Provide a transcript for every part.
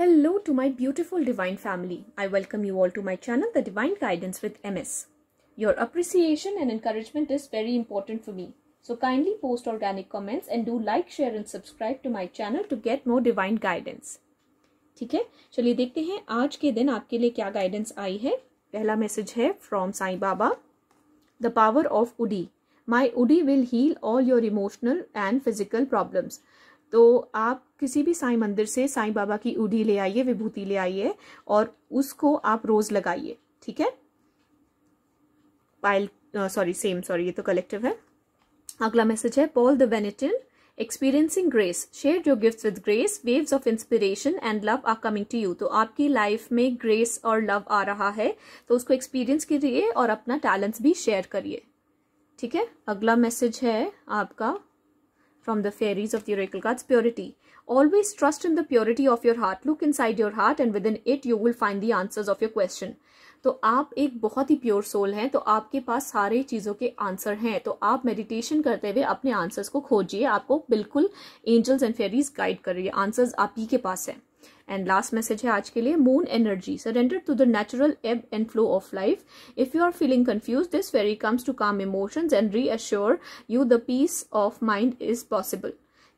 Hello to my beautiful Divine family. I welcome you all to my channel, The Divine Guidance with MS. Your appreciation and encouragement is very important for me. So kindly post organic comments and do like, share and subscribe to my channel to get more Divine guidance. ठीक है चलिए देखते हैं आज के दिन आपके लिए क्या गाइडेंस आई है पहला मैसेज है from Sai Baba the power of udi my udi will heal all your emotional and physical problems तो आप किसी भी साईं मंदिर से साईं बाबा की उढ़ी ले आइए विभूति ले आइए और उसको आप रोज लगाइए ठीक है पायल सॉरी सेम सॉरी ये तो कलेक्टिव है अगला मैसेज है Paul the Venetian experiencing grace share your gifts with grace waves of inspiration and love are coming to you तो आपकी लाइफ में ग्रेस और लव आ रहा है तो उसको एक्सपीरियंस करिए और अपना टैलेंट्स भी शेयर करिए ठीक है अगला मैसेज है आपका from the fairies of the oracle cards purity always trust in the purity of your heart look inside your heart and within it you will find the answers of your question तो आप एक बहुत ही pure soul हैं तो आपके पास सारे चीज़ों के आंसर हैं तो आप मेडिटेशन करते हुए अपने आंसर्स को खोजिए आपको बिल्कुल एंजल्स एंड फेरीज गाइड कर रही है आंसर्स आप ही के पास हैं एंड लास्ट मैसेज है आज के लिए moon energy surrender to the natural ebb and flow of life if you are feeling confused this very comes to calm emotions and reassure you the peace of mind is possible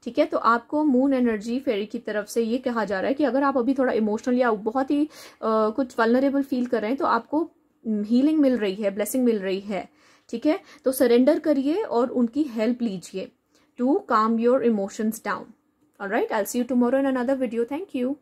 ठीक है तो आपको moon energy फेरी की तरफ से ये कहा जा रहा है कि अगर आप अभी थोड़ा इमोशनल या बहुत ही आ, कुछ वलनरेबल फील कर रहे हैं तो आपको हीलिंग मिल रही है ब्लेसिंग मिल रही है ठीक है तो सरेंडर करिए और उनकी हेल्प लीजिए to calm your emotions down Alright, I'll see you tomorrow in another video. Thank you.